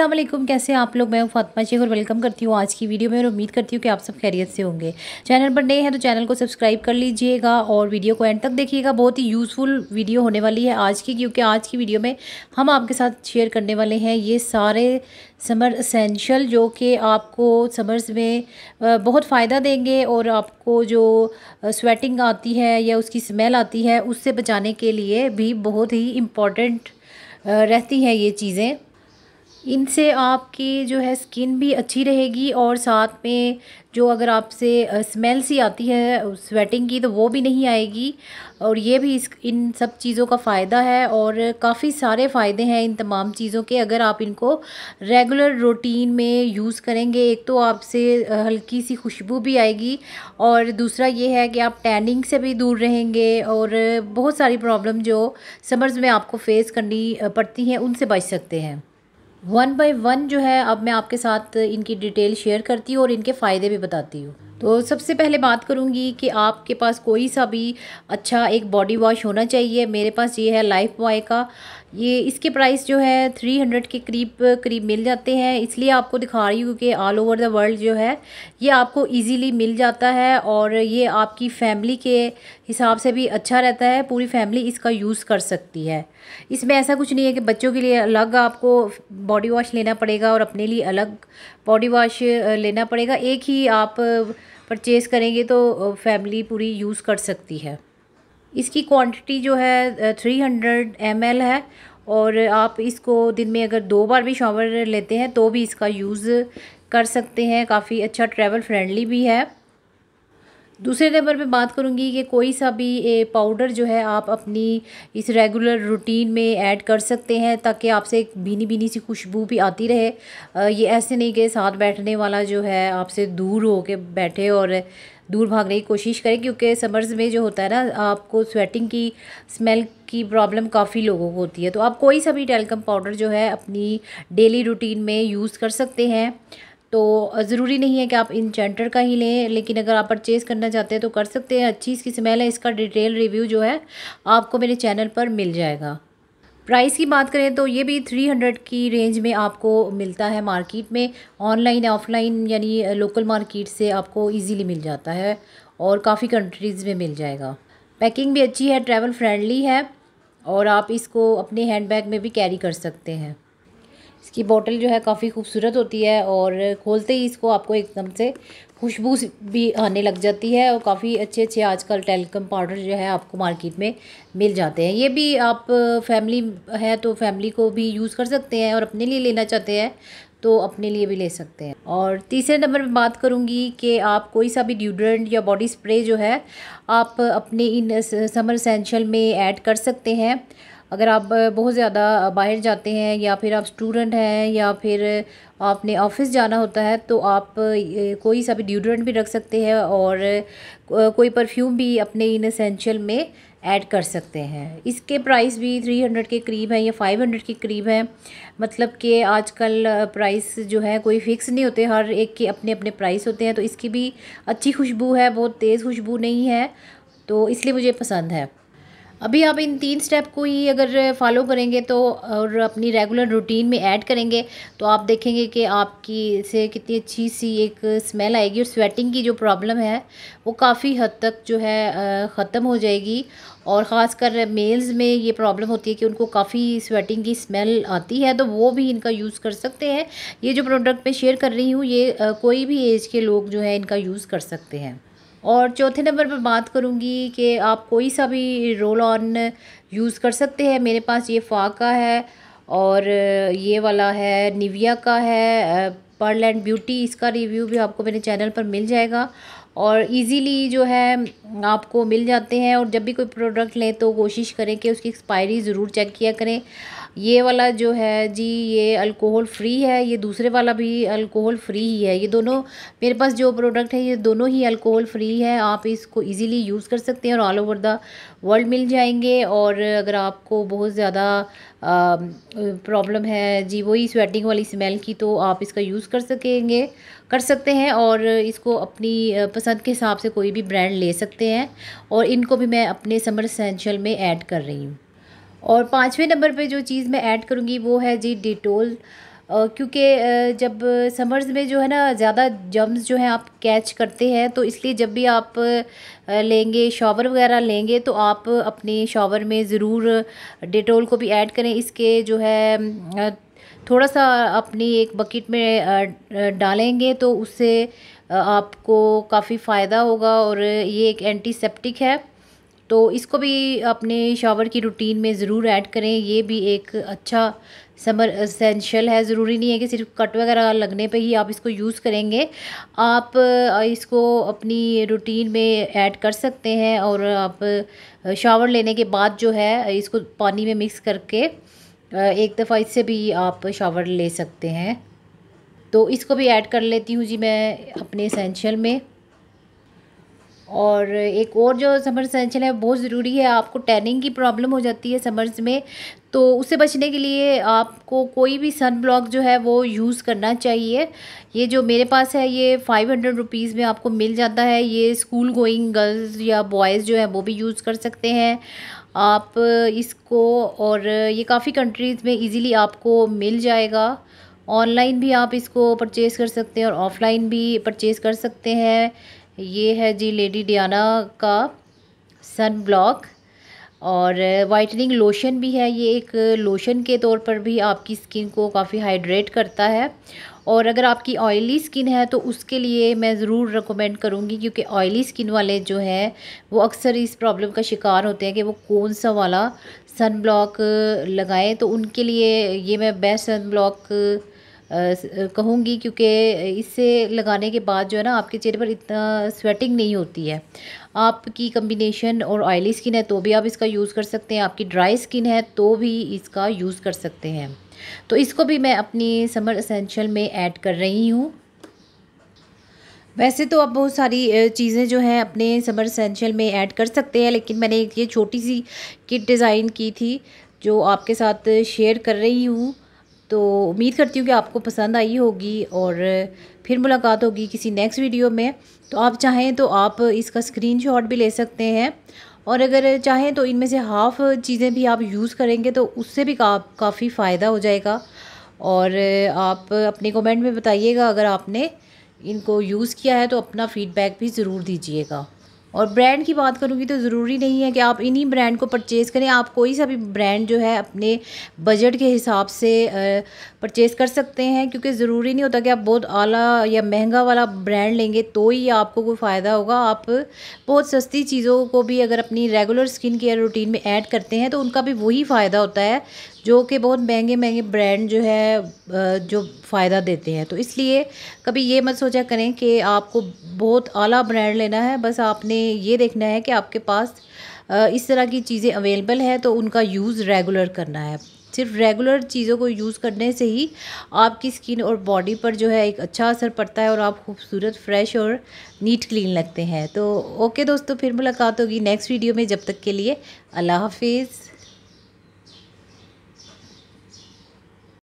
अल्लाम कैसे आप लोग मैं फातमा शेख और वेलकम करती हूँ आज की वीडियो में और उम्मीद करती हूँ कि आप सब खैरियत से होंगे चैनल पर नए हैं तो चैनल को सब्सक्राइब कर लीजिएगा और वीडियो को एंड तक देखिएगा बहुत ही यूज़फुल वीडियो होने वाली है आज की क्योंकि आज की वीडियो में हम आपके साथ शेयर करने वाले हैं ये सारे समर असेंशल जो कि आपको समर्स में बहुत फ़ायदा देंगे और आपको जो स्वेटिंग आती है या उसकी स्मेल आती है उससे बचाने के लिए भी बहुत ही इम्पॉर्टेंट रहती हैं ये चीज़ें इनसे आपकी जो है स्किन भी अच्छी रहेगी और साथ में जो अगर आपसे स्मेल सी आती है स्वेटिंग की तो वो भी नहीं आएगी और ये भी इस इन सब चीज़ों का फ़ायदा है और काफ़ी सारे फ़ायदे हैं इन तमाम चीज़ों के अगर आप इनको रेगुलर रूटीन में यूज़ करेंगे एक तो आपसे हल्की सी खुशबू भी आएगी और दूसरा ये है कि आप टैनिंग से भी दूर रहेंगे और बहुत सारी प्रॉब्लम जो समर्स में आपको फेस करनी पड़ती हैं उनसे बच सकते हैं वन बाय वन जो है अब मैं आपके साथ इनकी डिटेल शेयर करती हूँ और इनके फ़ायदे भी बताती हूँ तो सबसे पहले बात करूँगी कि आपके पास कोई सा भी अच्छा एक बॉडी वॉश होना चाहिए मेरे पास ये है लाइफ बॉय का ये इसके प्राइस जो है थ्री हंड्रेड के करीब करीब मिल जाते हैं इसलिए आपको दिखा रही हूँ कि ऑल ओवर द वर्ल्ड जो है ये आपको इजीली मिल जाता है और ये आपकी फैमिली के हिसाब से भी अच्छा रहता है पूरी फैमिली इसका यूज़ कर सकती है इसमें ऐसा कुछ नहीं है कि बच्चों के लिए अलग आपको बॉडी वॉश लेना पड़ेगा और अपने लिए अलग बॉडी वॉश लेना पड़ेगा एक ही आप परचेज़ करेंगे तो फैमिली पूरी यूज़ कर सकती है इसकी क्वांटिटी जो है थ्री हंड्रेड एम एल है और आप इसको दिन में अगर दो बार भी शॉवर लेते हैं तो भी इसका यूज़ कर सकते हैं काफ़ी अच्छा ट्रैवल फ्रेंडली भी है दूसरे नंबर पे बात करूँगी कि कोई सा भी ए, पाउडर जो है आप अपनी इस रेगुलर रूटीन में ऐड कर सकते हैं ताकि आपसे एक भीनी भीनी सी खुशबू भी आती रहे ये ऐसे नहीं कि साथ बैठने वाला जो है आपसे दूर हो के बैठे और दूर भागने की कोशिश करें क्योंकि समर्स में जो होता है ना आपको स्वेटिंग की स्मेल की प्रॉब्लम काफ़ी लोगों को होती है तो आप कोई सा भी टेलकम पाउडर जो है अपनी डेली रूटीन में यूज़ कर सकते हैं तो ज़रूरी नहीं है कि आप चेंटर का ही लें लेकिन अगर आप परचेज़ करना चाहते हैं तो कर सकते हैं अच्छी इसकी स्मेल है इसका डिटेल रिव्यू जो है आपको मेरे चैनल पर मिल जाएगा प्राइस की बात करें तो ये भी थ्री हंड्रेड की रेंज में आपको मिलता है मार्केट में ऑनलाइन ऑफलाइन यानी लोकल मार्केट से आपको इजीली मिल जाता है और काफ़ी कंट्रीज़ में मिल जाएगा पैकिंग भी अच्छी है ट्रैवल फ्रेंडली है और आप इसको अपने हैंडबैग में भी कैरी कर सकते हैं इसकी बॉटल जो है काफ़ी खूबसूरत होती है और खोलते ही इसको आपको एकदम से खुशबू भी आने लग जाती है और काफ़ी अच्छे अच्छे आजकल टेलकम पाउडर जो है आपको मार्केट में मिल जाते हैं ये भी आप फैमिली है तो फैमिली को भी यूज़ कर सकते हैं और अपने लिए लेना चाहते हैं तो अपने लिए भी ले सकते हैं और तीसरे नंबर में बात करूँगी कि आप कोई सा भी ड्यूड्रेंट या बॉडी स्प्रे जो है आप अपने इन समर सेंशल में ऐड कर सकते हैं अगर आप बहुत ज़्यादा बाहर जाते हैं या फिर आप स्टूडेंट हैं या फिर आपने ऑफिस जाना होता है तो आप कोई सा भी ड्यूड्रेंट भी रख सकते हैं और कोई परफ्यूम भी अपने इन असेंशियल में ऐड कर सकते हैं इसके प्राइस भी थ्री हंड्रेड के करीब है या फाइव हंड्रेड के करीब है मतलब कि आजकल प्राइस जो है कोई फिक्स नहीं होते हर एक के अपने अपने प्राइस होते हैं तो इसकी भी अच्छी खुशबू है बहुत तेज़ खुशबू नहीं है तो इसलिए मुझे पसंद है अभी आप इन तीन स्टेप को ही अगर फॉलो करेंगे तो और अपनी रेगुलर रूटीन में ऐड करेंगे तो आप देखेंगे कि आपकी से कितनी अच्छी सी एक स्मेल आएगी और स्वेटिंग की जो प्रॉब्लम है वो काफ़ी हद तक जो है ख़त्म हो जाएगी और ख़ासकर मेल्स में ये प्रॉब्लम होती है कि उनको काफ़ी स्वेटिंग की स्मेल आती है तो वो भी इनका यूज़ कर सकते हैं ये जो प्रोडक्ट मैं शेयर कर रही हूँ ये कोई भी एज के लोग जो है इनका यूज़ कर सकते हैं और चौथे नंबर पर बात करूँगी कि आप कोई सा भी रोल ऑन यूज़ कर सकते हैं मेरे पास ये फाका है और ये वाला है निविया का है पर्ल एंड ब्यूटी इसका रिव्यू भी आपको मेरे चैनल पर मिल जाएगा और इजीली जो है आपको मिल जाते हैं और जब भी कोई प्रोडक्ट लें तो कोशिश करें कि उसकी एक्सपायरी ज़रूर चेक किया करें ये वाला जो है जी ये अल्कोहल फ्री है ये दूसरे वाला भी अल्कोहल फ्री ही है ये दोनों मेरे पास जो प्रोडक्ट है ये दोनों ही अल्कोहल फ्री है आप इसको इजीली यूज़ कर सकते हैं और ऑल ओवर द वर्ल्ड मिल जाएंगे और अगर आपको बहुत ज़्यादा प्रॉब्लम है जी वही स्वेटिंग वाली स्मेल की तो आप इसका यूज़ कर सकेंगे कर सकते हैं और इसको अपनी पसंद के हिसाब से कोई भी ब्रांड ले सकते हैं और इनको भी मैं अपने समर सेंशल में ऐड कर रही हूँ और पाँचवें नंबर पे जो चीज़ मैं ऐड करूँगी वो है जी डिटोल क्योंकि जब समर्स में जो है ना ज़्यादा जम्स जो हैं आप कैच करते हैं तो इसलिए जब भी आप लेंगे शॉवर वगैरह लेंगे तो आप अपने शॉवर में ज़रूर डिटोल को भी ऐड करें इसके जो है थोड़ा सा अपनी एक बकेट में डालेंगे तो उससे आपको काफ़ी फ़ायदा होगा और ये एक एंटीसेप्टिक है तो इसको भी अपने शावर की रूटीन में ज़रूर ऐड करें ये भी एक अच्छा समर असेंशियल है ज़रूरी नहीं है कि सिर्फ कट वगैरह लगने पे ही आप इसको यूज़ करेंगे आप इसको अपनी रूटीन में ऐड कर सकते हैं और आप शावर लेने के बाद जो है इसको पानी में मिक्स करके एक दफ़ा इससे भी आप शावर ले सकते हैं तो इसको भी ऐड कर लेती हूँ जी मैं अपने असेंशियल में और एक और जो समर सेंशन है बहुत ज़रूरी है आपको टैनिंग की प्रॉब्लम हो जाती है समर्स में तो उससे बचने के लिए आपको कोई भी सन ब्लॉक जो है वो यूज़ करना चाहिए ये जो मेरे पास है ये फ़ाइव हंड्रेड रुपीज़ में आपको मिल जाता है ये स्कूल गोइंग गर्ल्स या बॉयज़ जो है वो भी यूज़ कर सकते हैं आप इसको और ये काफ़ी कंट्रीज़ में ईज़िली आपको मिल जाएगा ऑनलाइन भी आप इसको परचेज़ कर सकते हैं और ऑफ़लाइन भी परचेज़ कर सकते हैं ये है जी लेडी डियाना का सन ब्लॉक और वाइटनिंग लोशन भी है ये एक लोशन के तौर पर भी आपकी स्किन को काफ़ी हाइड्रेट करता है और अगर आपकी ऑयली स्किन है तो उसके लिए मैं ज़रूर रिकमेंड करूँगी क्योंकि ऑयली स्किन वाले जो हैं वो अक्सर इस प्रॉब्लम का शिकार होते हैं कि वो कौन सा वाला सन ब्लॉक लगाएँ तो उनके लिए ये मैं बेस्ट सन ब्लॉक कहूँगी क्योंकि इससे लगाने के बाद जो है ना आपके चेहरे पर इतना स्वेटिंग नहीं होती है आपकी कम्बिनेशन और ऑयली स्किन है तो भी आप इसका यूज़ कर सकते हैं आपकी ड्राई स्किन है तो भी इसका यूज़ कर सकते हैं तो इसको भी मैं अपनी समर असेंशल में ऐड कर रही हूँ वैसे तो आप बहुत सारी चीज़ें जो हैं अपने समर असेंशल में ऐड कर सकते हैं लेकिन मैंने एक ये छोटी सी किट डिज़ाइन की थी जो आपके साथ शेयर कर रही हूँ तो उम्मीद करती हूँ कि आपको पसंद आई होगी और फिर मुलाकात होगी किसी नेक्स्ट वीडियो में तो आप चाहें तो आप इसका स्क्रीनशॉट भी ले सकते हैं और अगर चाहें तो इनमें से हाफ़ चीज़ें भी आप यूज़ करेंगे तो उससे भी का, काफ़ी फ़ायदा हो जाएगा और आप अपने कमेंट में बताइएगा अगर आपने इनको यूज़ किया है तो अपना फ़ीडबैक भी ज़रूर दीजिएगा और ब्रांड की बात करूँगी तो ज़रूरी नहीं है कि आप इन्हीं ब्रांड को परचेज़ करें आप कोई सा भी ब्रांड जो है अपने बजट के हिसाब से परचेज़ कर सकते हैं क्योंकि ज़रूरी नहीं होता कि आप बहुत आला या महंगा वाला ब्रांड लेंगे तो ही आपको कोई फ़ायदा होगा आप बहुत सस्ती चीज़ों को भी अगर अपनी रेगुलर स्किन केयर रूटीन में ऐड करते हैं तो उनका भी वही फ़ायदा होता है जो कि बहुत महंगे महंगे ब्रांड जो है जो फ़ायदा देते हैं तो इसलिए कभी ये मत सोचा करें कि आपको बहुत आला ब्रांड लेना है बस आपने ये देखना है कि आपके पास इस तरह की चीज़ें अवेलेबल है तो उनका यूज़ रेगुलर करना है सिर्फ रेगुलर चीज़ों को यूज़ करने से ही आपकी स्किन और बॉडी पर जो है एक अच्छा असर पड़ता है और आप खूबसूरत फ्रेश और नीट क्लीन लगते हैं तो ओके दोस्तों फिर मुलाकात होगी नेक्स्ट वीडियो में जब तक के लिए अल्लाह हाफिज़